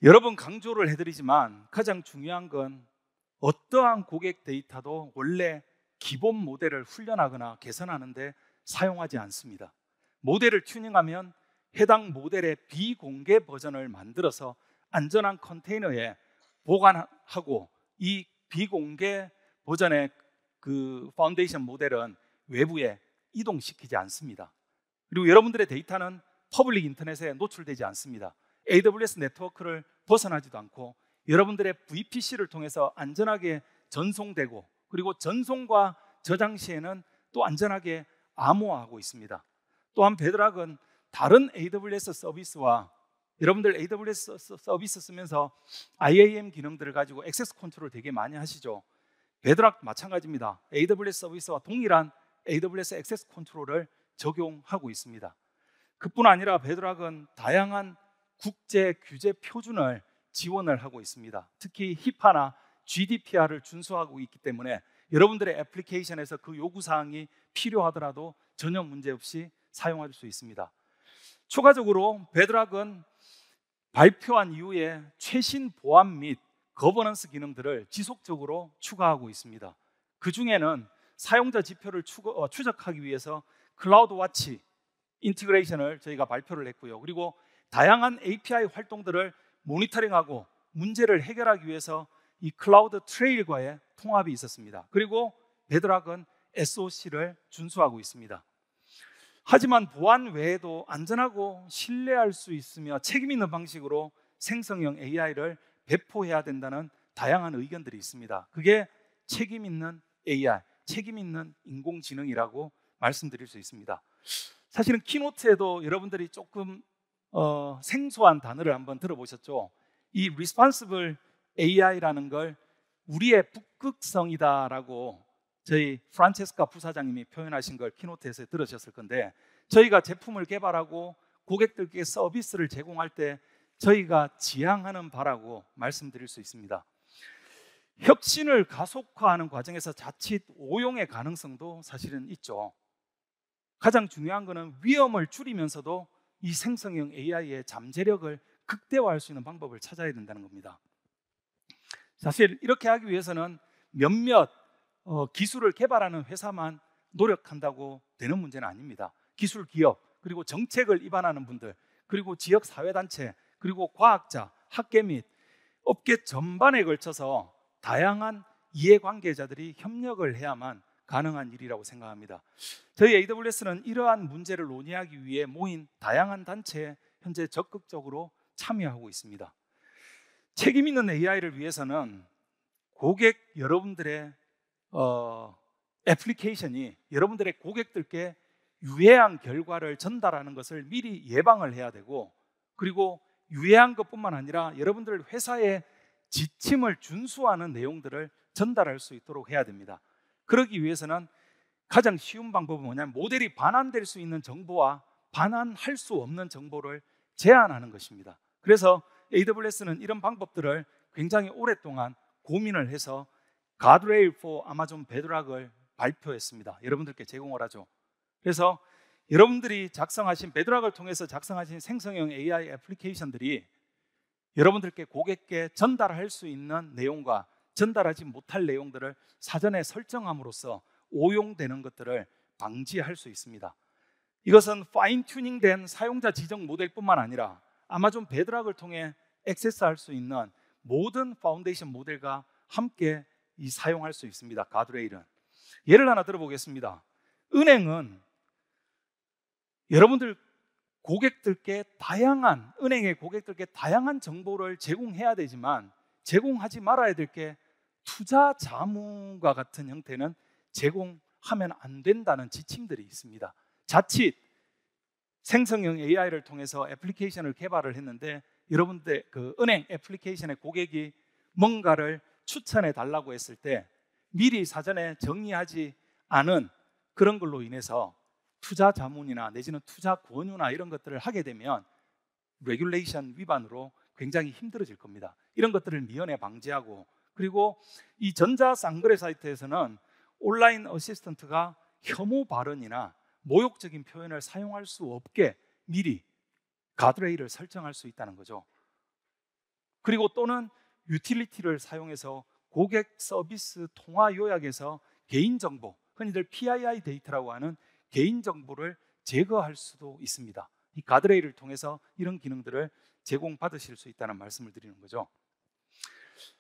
여러 번 강조를 해드리지만 가장 중요한 건 어떠한 고객 데이터도 원래 기본 모델을 훈련하거나 개선하는데 사용하지 않습니다. 모델을 튜닝하면 해당 모델의 비공개 버전을 만들어서 안전한 컨테이너에 보관하고 이 비공개 버전의 그 파운데이션 모델은 외부에 이동시키지 않습니다. 그리고 여러분들의 데이터는 퍼블릭 인터넷에 노출되지 않습니다. AWS 네트워크를 벗어나지도 않고 여러분들의 VPC를 통해서 안전하게 전송되고 그리고 전송과 저장 시에는 또 안전하게 암호화하고 있습니다. 또한 베드락은 다른 AWS 서비스와 여러분들 AWS 서비스 쓰면서 IAM 기능들을 가지고 액세스 컨트롤 되게 많이 하시죠. 베드락 마찬가지입니다. AWS 서비스와 동일한 AWS 액세스 컨트롤을 적용하고 있습니다. 그뿐 아니라 베드락은 다양한 국제 규제 표준을 지원을 하고 있습니다. 특히 h i 히파나 GDPR을 준수하고 있기 때문에 여러분들의 애플리케이션에서 그 요구 사항이 필요하더라도 전혀 문제 없이 사용할 수 있습니다. 추가적으로 베드락은 발표한 이후에 최신 보안 및 거버넌스 기능들을 지속적으로 추가하고 있습니다. 그 중에는 사용자 지표를 어, 추적하기 위해서 클라우드 와치 인티그레이션을 저희가 발표를 했고요. 그리고 다양한 API 활동들을 모니터링하고 문제를 해결하기 위해서 이 클라우드 트레일과의 통합이 있었습니다. 그리고 베드락은 SOC를 준수하고 있습니다. 하지만 보안 외에도 안전하고 신뢰할 수 있으며 책임 있는 방식으로 생성형 AI를 배포해야 된다는 다양한 의견들이 있습니다. 그게 책임 있는 AI, 책임 있는 인공지능이라고 말씀드릴 수 있습니다. 사실은 키노트에도 여러분들이 조금 어, 생소한 단어를 한번 들어보셨죠? 이 responsible AI라는 걸 우리의 북극성이다라고 저희 프란체스카 부사장님이 표현하신 걸 키노트에서 들으셨을 건데 저희가 제품을 개발하고 고객들께 서비스를 제공할 때 저희가 지향하는 바라고 말씀드릴 수 있습니다. 혁신을 가속화하는 과정에서 자칫 오용의 가능성도 사실은 있죠. 가장 중요한 것은 위험을 줄이면서도 이 생성형 AI의 잠재력을 극대화할 수 있는 방법을 찾아야 된다는 겁니다. 사실 이렇게 하기 위해서는 몇몇 어, 기술을 개발하는 회사만 노력한다고 되는 문제는 아닙니다. 기술 기업 그리고 정책을 입안하는 분들 그리고 지역 사회 단체 그리고 과학자 학계 및 업계 전반에 걸쳐서 다양한 이해관계자들이 협력을 해야만 가능한 일이라고 생각합니다. 저희 AWS는 이러한 문제를 논의하기 위해 모인 다양한 단체에 현재 적극적으로 참여하고 있습니다. 책임 있는 AI를 위해서는 고객 여러분들의 어, 애플리케이션이 여러분들의 고객들께 유해한 결과를 전달하는 것을 미리 예방을 해야 되고 그리고 유해한 것뿐만 아니라 여러분들 회사의 지침을 준수하는 내용들을 전달할 수 있도록 해야 됩니다. 그러기 위해서는 가장 쉬운 방법은 뭐냐면 모델이 반환될 수 있는 정보와 반환할 수 없는 정보를 제한하는 것입니다. 그래서 AWS는 이런 방법들을 굉장히 오랫동안 고민을 해서 가드레일 포 아마존 베드락을 발표했습니다. 여러분들께 제공을 하죠. 그래서 여러분들이 작성하신 베드락을 통해서 작성하신 생성형 AI 애플리케이션들이 여러분들께 고객께 전달할 수 있는 내용과 전달하지 못할 내용들을 사전에 설정함으로써 오용되는 것들을 방지할 수 있습니다. 이것은 파인 튜닝된 사용자 지정 모델뿐만 아니라 아마존 베드락을 통해 액세스할 수 있는 모든 파운데이션 모델과 함께 이 사용할 수 있습니다. 가드레일은 예를 하나 들어보겠습니다. 은행은 여러분들 고객들께 다양한 은행의 고객들께 다양한 정보를 제공해야 되지만 제공하지 말아야 될 게 투자 자문과 같은 형태는 제공하면 안 된다는 지침들이 있습니다. 자칫 생성형 AI를 통해서 애플리케이션을 개발을 했는데 여러분들 그 은행 애플리케이션의 고객이 뭔가를 추천해 달라고 했을 때 미리 사전에 정리하지 않은 그런 걸로 인해서 투자 자문이나 내지는 투자 권유나 이런 것들을 하게 되면 레귤레이션 위반으로 굉장히 힘들어질 겁니다. 이런 것들을 미연에 방지하고 그리고 이 전자 쌍거래 사이트에서는 온라인 어시스턴트가 혐오 발언이나 모욕적인 표현을 사용할 수 없게 미리 가드레일을 설정할 수 있다는 거죠. 그리고 또는 유틸리티를 사용해서 고객 서비스 통화 요약에서 개인정보, 흔히들 PII 데이터라고 하는 개인 정보를 제거할 수도 있습니다. 이 가드레일을 통해서 이런 기능들을 제공받으실 수 있다는 말씀을 드리는 거죠.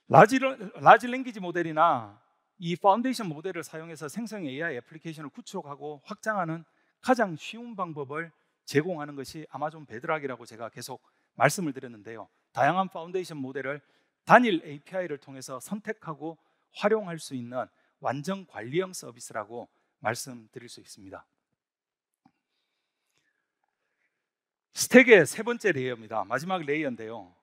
라지, 라지 랭귀지 모델이나 이 파운데이션 모델을 사용해서 생성 AI 애플리케이션을 구축하고 확장하는 가장 쉬운 방법을 제공하는 것이 아마존 베드락이라고 제가 계속 말씀을 드렸는데요. 다양한 파운데이션 모델을 단일 API를 통해서 선택하고 활용할 수 있는 완전 관리형 서비스라고 말씀드릴 수 있습니다. 스택의 세 번째 레이어입니다. 마지막 레이어인데요.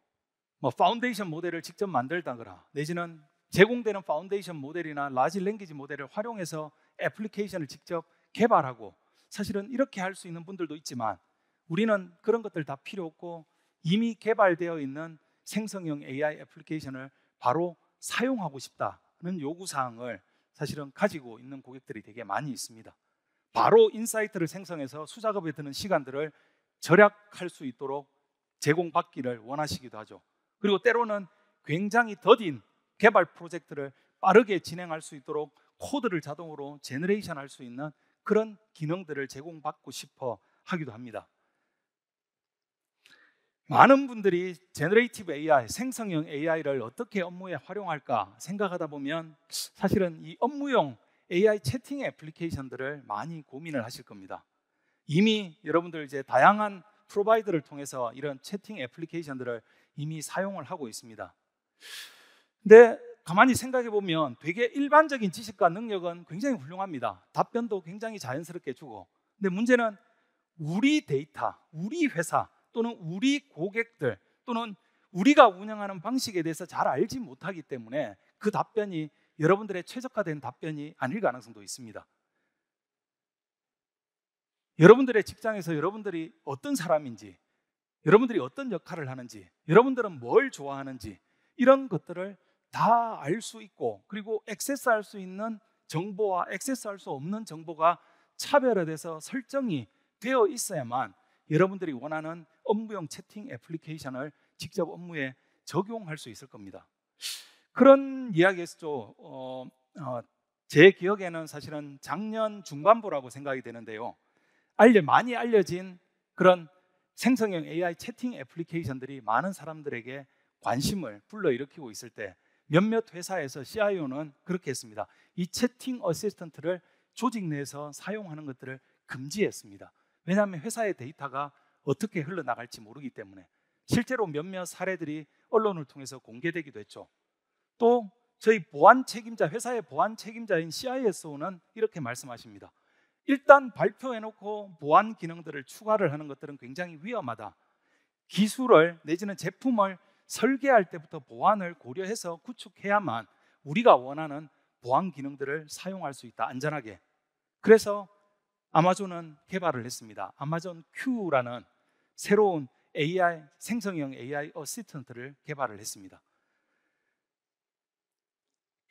뭐 파운데이션 모델을 직접 만들다거나 내지는 제공되는 파운데이션 모델이나 라지 랭귀지 모델을 활용해서 애플리케이션을 직접 개발하고 사실은 이렇게 할 수 있는 분들도 있지만 우리는 그런 것들 다 필요 없고 이미 개발되어 있는 생성형 AI 애플리케이션을 바로 사용하고 싶다는 요구 사항을 사실은 가지고 있는 고객들이 되게 많이 있습니다. 바로 인사이트를 생성해서 수작업에 드는 시간들을 절약할 수 있도록 제공받기를 원하시기도 하죠. 그리고 때로는 굉장히 더딘 개발 프로젝트를 빠르게 진행할 수 있도록 코드를 자동으로 제너레이션 할 수 있는 그런 기능들을 제공받고 싶어 하기도 합니다. 많은 분들이 제너레이티브 AI, 생성형 AI를 어떻게 업무에 활용할까 생각하다 보면 사실은 이 업무용 AI 채팅 애플리케이션들을 많이 고민을 하실 겁니다. 이미 여러분들 이제 다양한 프로바이더를 통해서 이런 채팅 애플리케이션들을 이미 사용을 하고 있습니다. 근데 가만히 생각해 보면 되게 일반적인 지식과 능력은 굉장히 훌륭합니다. 답변도 굉장히 자연스럽게 주고. 근데 문제는 우리 데이터, 우리 회사 또는 우리 고객들 또는 우리가 운영하는 방식에 대해서 잘 알지 못하기 때문에 그 답변이 여러분들의 최적화된 답변이 아닐 가능성도 있습니다. 여러분들의 직장에서 여러분들이 어떤 사람인지, 여러분들이 어떤 역할을 하는지, 여러분들은 뭘 좋아하는지 이런 것들을 다 알 수 있고 그리고 액세스할 수 있는 정보와 액세스할 수 없는 정보가 차별화돼서 설정이 되어 있어야만 여러분들이 원하는 업무용 채팅 애플리케이션을 직접 업무에 적용할 수 있을 겁니다. 그런 이야기에서도 어, 어, 제 기억에는 사실은 작년 중반부라고 생각이 되는데요. 알려 많이 알려진 그런 생성형 AI 채팅 애플리케이션들이 많은 사람들에게 관심을 불러일으키고 있을 때 몇몇 회사에서 CIO는 그렇게 했습니다. 이 채팅 어시스턴트를 조직 내에서 사용하는 것들을 금지했습니다. 왜냐하면 회사의 데이터가 어떻게 흘러나갈지 모르기 때문에 실제로 몇몇 사례들이 언론을 통해서 공개되기도 했죠. 또 저희 보안 책임자 회사의 보안 책임자인 CISO는 이렇게 말씀하십니다. 일단 발표해놓고 보안 기능들을 추가를 하는 것들은 굉장히 위험하다. 기술을 내지는 제품을 설계할 때부터 보안을 고려해서 구축해야만 우리가 원하는 보안 기능들을 사용할 수 있다. 안전하게. 그래서 아마존은 개발을 했습니다. 아마존 Q라는 새로운 AI 생성형 AI 어시스턴트를 개발을 했습니다.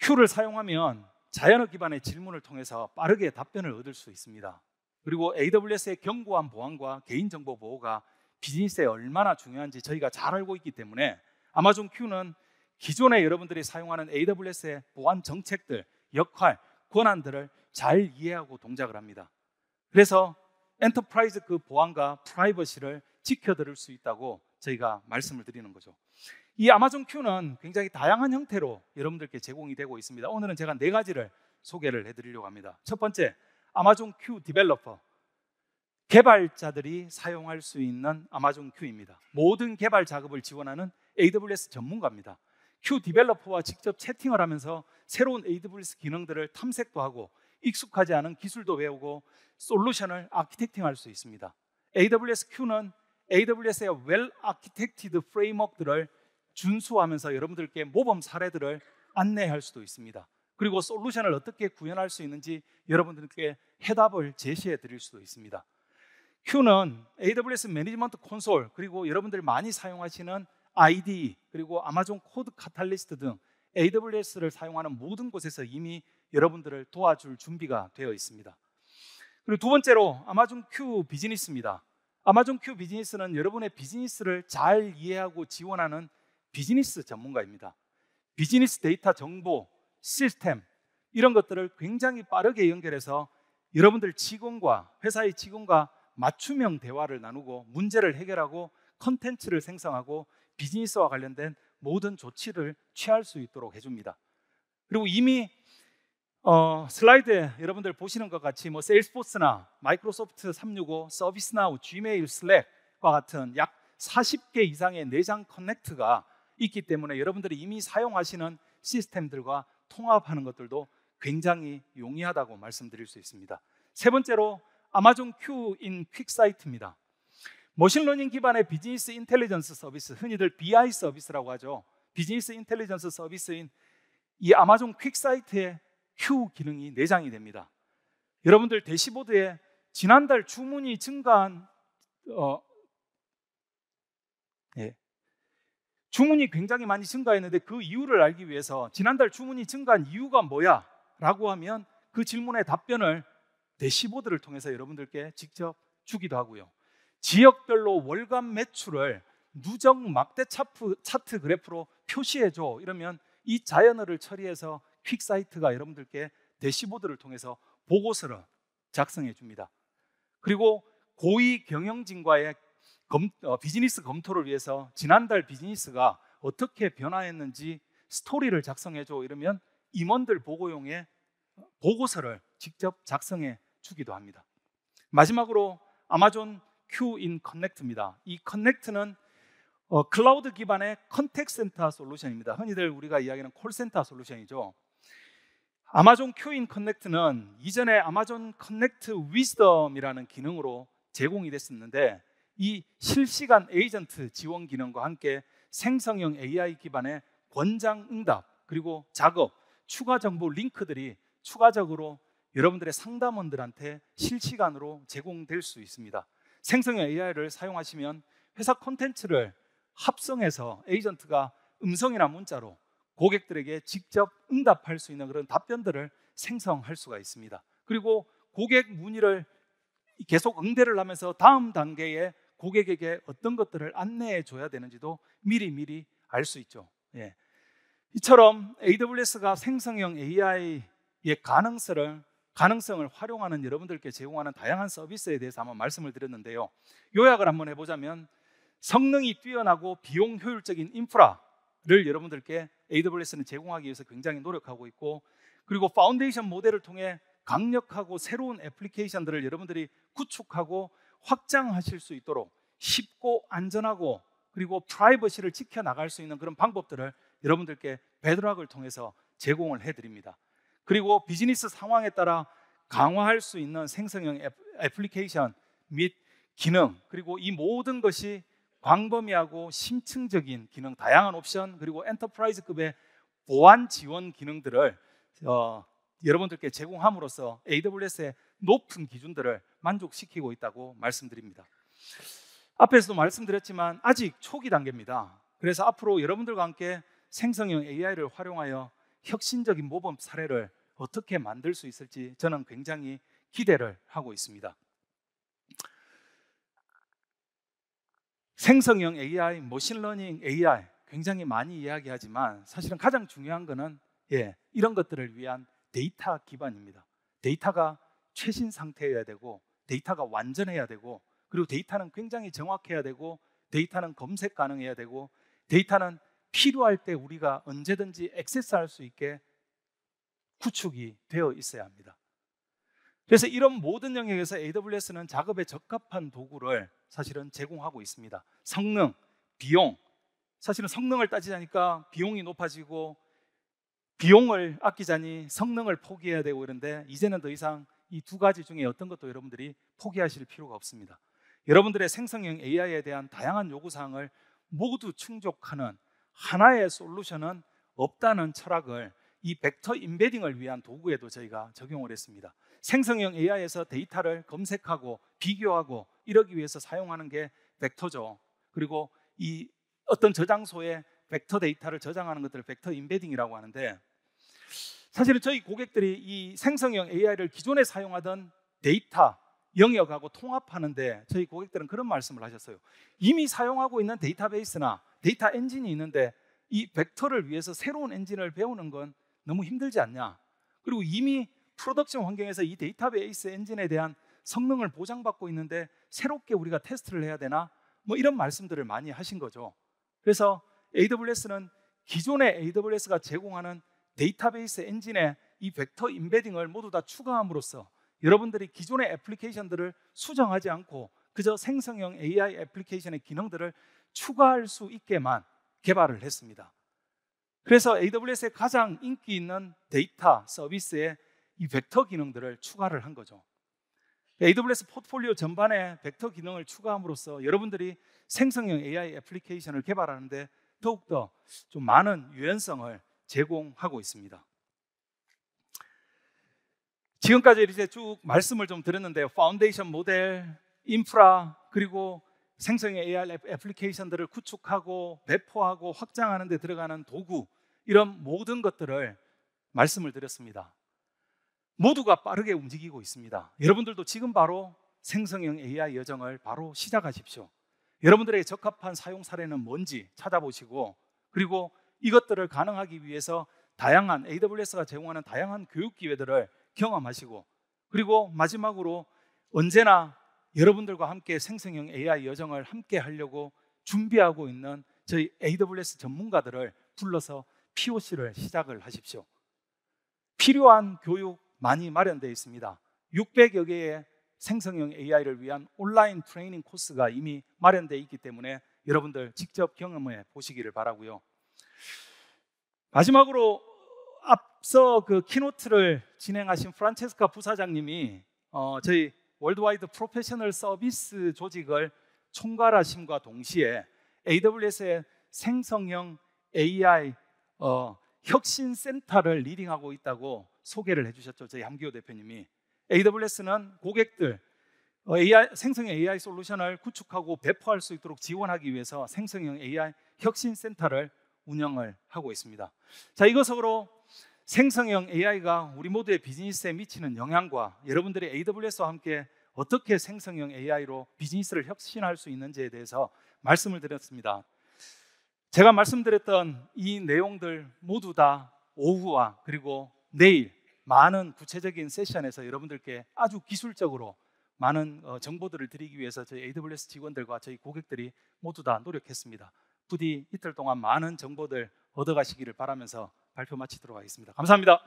Q를 사용하면 자연어 기반의 질문을 통해서 빠르게 답변을 얻을 수 있습니다. 그리고 AWS의 견고한 보안과 개인정보 보호가 비즈니스에 얼마나 중요한지 저희가 잘 알고 있기 때문에 아마존 Q는 기존에 여러분들이 사용하는 AWS의 보안 정책들, 역할, 권한들을 잘 이해하고 동작을 합니다. 그래서 엔터프라이즈 그 보안과 프라이버시를 지켜드릴 수 있다고 저희가 말씀을 드리는 거죠. 이 아마존 큐는 굉장히 다양한 형태로 여러분들께 제공이 되고 있습니다. 오늘은 제가 네 가지를 소개를 해드리려고 합니다. 첫 번째, 아마존 큐 디벨로퍼. 개발자들이 사용할 수 있는 아마존 큐입니다. 모든 개발 작업을 지원하는 AWS 전문가입니다. 큐 디벨로퍼와 직접 채팅을 하면서 새로운 AWS 기능들을 탐색도 하고 익숙하지 않은 기술도 배우고 솔루션을 아키텍팅할 수 있습니다. AWS Q는 AWS의 Well Architected Framework들을 준수하면서 여러분들께 모범 사례들을 안내할 수도 있습니다. 그리고 솔루션을 어떻게 구현할 수 있는지 여러분들께 해답을 제시해 드릴 수도 있습니다. Q는 AWS 매니지먼트 콘솔 그리고 여러분들이 많이 사용하시는 i d 그리고 아마존 코드 카탈리스트 등 AWS를 사용하는 모든 곳에서 이미 여러분들을 도와줄 준비가 되어 있습니다. 그리고 두 번째로 아마존 Q 비즈니스입니다. 아마존 Q 비즈니스는 여러분의 비즈니스를 잘 이해하고 지원하는 비즈니스 전문가입니다. 비즈니스 데이터 정보, 시스템 이런 것들을 굉장히 빠르게 연결해서 여러분들 직원과 회사의 직원과 맞춤형 대화를 나누고 문제를 해결하고 컨텐츠를 생성하고 비즈니스와 관련된 모든 조치를 취할 수 있도록 해줍니다. 그리고 이미 어, 슬라이드에 여러분들 보시는 것 같이 뭐 세일스포스나 마이크로소프트 365, 서비스나우, 지메일, 슬랙과 같은 약 40개 이상의 내장 커넥트가 있기 때문에 여러분들이 이미 사용하시는 시스템들과 통합하는 것들도 굉장히 용이하다고 말씀드릴 수 있습니다. 세 번째로 아마존 Q인 퀵사이트입니다. 머신러닝 기반의 비즈니스 인텔리전스 서비스, 흔히들 BI 서비스라고 하죠. 비즈니스 인텔리전스 서비스인 이 아마존 퀵사이트의 Q 기능이 내장이 됩니다. 여러분들 대시보드에 지난달 주문이 증가한 어, 주문이 굉장히 많이 증가했는데 그 이유를 알기 위해서 지난달 주문이 증가한 이유가 뭐야? 라고 하면 그 질문의 답변을 대시보드를 통해서 여러분들께 직접 주기도 하고요. 지역별로 월간 매출을 누적 막대 차프, 차트 그래프로 표시해 줘. 이러면 이 자연어를 처리해서 퀵사이트가 여러분들께 대시보드를 통해서 보고서를 작성해 줍니다. 그리고 고위 경영진과의 검, 어, 비즈니스 검토를 위해서 지난달 비즈니스가 어떻게 변화했는지 스토리를 작성해줘 이러면 임원들 보고용에 보고서를 직접 작성해 주기도 합니다. 마지막으로 아마존 Q인 커넥트입니다. 이 커넥트는 어, 클라우드 기반의 컨택 센터 솔루션입니다. 흔히들 우리가 이야기하는 콜센터 솔루션이죠. 아마존 Q인 커넥트는 이전에 아마존 커넥트 위즈덤이라는 기능으로 제공이 됐었는데 이 실시간 에이전트 지원 기능과 함께 생성형 AI 기반의 권장 응답 그리고 작업 추가 정보 링크들이 추가적으로 여러분들의 상담원들한테 실시간으로 제공될 수 있습니다. 생성형 AI를 사용하시면 회사 콘텐츠를 합성해서 에이전트가 음성이나 문자로 고객들에게 직접 응답할 수 있는 그런 답변들을 생성할 수가 있습니다. 그리고 고객 문의를 계속 응대를 하면서 다음 단계에 고객에게 어떤 것들을 안내해 줘야 되는지도 미리 미리 알 수 있죠. 예. 이처럼 AWS가 생성형 AI의 가능성을 가능성을 활용하는 여러분들께 제공하는 다양한 서비스에 대해서 한번 말씀을 드렸는데요. 요약을 한번 해보자면 성능이 뛰어나고 비용 효율적인 인프라를 여러분들께 AWS는 제공하기 위해서 굉장히 노력하고 있고 그리고 파운데이션 모델을 통해 강력하고 새로운 애플리케이션들을 여러분들이 구축하고 확장하실 수 있도록 쉽고 안전하고 그리고 프라이버시를 지켜 나갈 수 있는 그런 방법들을 여러분들께 베드락을 통해서 제공을 해드립니다. 그리고 비즈니스 상황에 따라 강화할 수 있는 생성형 애플리케이션 및 기능 그리고 이 모든 것이 광범위하고 심층적인 기능, 다양한 옵션 그리고 엔터프라이즈급의 보안 지원 기능들을 어, 여러분들께 제공함으로써 AWS의 높은 기준들을 만족시키고 있다고 말씀드립니다. 앞에서도 말씀드렸지만 아직 초기 단계입니다. 그래서 앞으로 여러분들과 함께 생성형 AI를 활용하여 혁신적인 모범 사례를 어떻게 만들 수 있을지 저는 굉장히 기대를 하고 있습니다. 생성형 AI, 머신러닝 AI 굉장히 많이 이야기하지만 사실은 가장 중요한 것은 예, 이런 것들을 위한 데이터 기반입니다. 데이터가 최신 상태여야 되고 데이터가 완전해야 되고 그리고 데이터는 굉장히 정확해야 되고 데이터는 검색 가능해야 되고 데이터는 필요할 때 우리가 언제든지 액세스할 수 있게 구축이 되어 있어야 합니다. 그래서 이런 모든 영역에서 AWS는 작업에 적합한 도구를 사실은 제공하고 있습니다. 성능, 비용. 사실은 성능을 따지자니까 비용이 높아지고 비용을 아끼자니 성능을 포기해야 되고 이런데 이제는 더 이상 이두 가지 중에 어떤 것도 여러분들이 포기하실 필요가 없습니다. 여러분들의 생성형 AI에 대한 다양한 요구 사항을 모두 충족하는 하나의 솔루션은 없다는 철학을 이 벡터 인베딩을 위한 도구에도 저희가 적용을 했습니다. 생성형 AI에서 데이터를 검색하고 비교하고 이러기 위해서 사용하는 게 벡터죠. 그리고 이 어떤 저장소에 벡터 데이터를 저장하는 것들을 벡터 인베딩이라고 하는데 사실은 저희 고객들이 이 생성형 AI를 기존에 사용하던 데이터 영역하고 통합하는데 저희 고객들은 그런 말씀을 하셨어요. 이미 사용하고 있는 데이터베이스나 데이터 엔진이 있는데 이 벡터를 위해서 새로운 엔진을 배우는 건 너무 힘들지 않냐. 그리고 이미 프로덕션 환경에서 이 데이터베이스 엔진에 대한 성능을 보장받고 있는데 새롭게 우리가 테스트를 해야 되나? 뭐 이런 말씀들을 많이 하신 거죠. 그래서 AWS는 기존의 AWS가 제공하는 데이터베이스 엔진에 이 벡터 인베딩을 모두 다 추가함으로써 여러분들이 기존의 애플리케이션들을 수정하지 않고 그저 생성형 AI 애플리케이션의 기능들을 추가할 수 있게만 개발을 했습니다. 그래서 AWS의 가장 인기 있는 데이터 서비스에 이 벡터 기능들을 추가를 한 거죠. AWS 포트폴리오 전반에 벡터 기능을 추가함으로써 여러분들이 생성형 AI 애플리케이션을 개발하는데 더욱더 좀 많은 유연성을 제공하고 있습니다. 지금까지 이제 쭉 말씀을 좀 드렸는데요. 파운데이션 모델, 인프라, 그리고 생성의 AI 애플리케이션들을 구축하고 배포하고 확장하는 데 들어가는 도구 이런 모든 것들을 말씀을 드렸습니다. 모두가 빠르게 움직이고 있습니다. 여러분들도 지금 바로 생성형 AI 여정을 바로 시작하십시오. 여러분들에게 적합한 사용 사례는 뭔지 찾아보시고 그리고 이것들을 가능하기 위해서 다양한 AWS가 제공하는 다양한 교육 기회들을 경험하시고 그리고 마지막으로 언제나 여러분들과 함께 생성형 AI 여정을 함께 하려고 준비하고 있는 저희 AWS 전문가들을 불러서 POC를 시작을 하십시오. 필요한 교육 많이 마련되어 있습니다. 600여 개의 생성형 AI를 위한 온라인 트레이닝 코스가 이미 마련되어 있기 때문에 여러분들 직접 경험해 보시기를 바라고요. 마지막으로 앞서 그 키노트를 진행하신 프란체스카 부사장님이 어, 저희 월드와이드 프로페셔널 서비스 조직을 총괄하심과 동시에 AWS의 생성형 AI 어, 혁신 센터를 리딩하고 있다고 소개를 해주셨죠. 저희 함기호 대표님이 AWS는 고객들 어, AI, 생성형 AI 솔루션을 구축하고 배포할 수 있도록 지원하기 위해서 생성형 AI 혁신 센터를 운영을 하고 있습니다. 자, 이것으로 생성형 AI가 우리 모두의 비즈니스에 미치는 영향과 여러분들이 AWS와 함께 어떻게 생성형 AI로 비즈니스를 혁신할 수 있는지에 대해서 말씀을 드렸습니다. 제가 말씀드렸던 이 내용들 모두 다 오후와 그리고 내일 많은 구체적인 세션에서 여러분들께 아주 기술적으로 많은 어, 정보들을 드리기 위해서 저희 AWS 직원들과 저희 고객들이 모두 다 노력했습니다. 부디 이틀 동안 많은 정보들 얻어가시기를 바라면서 발표 마치도록 하겠습니다. 감사합니다.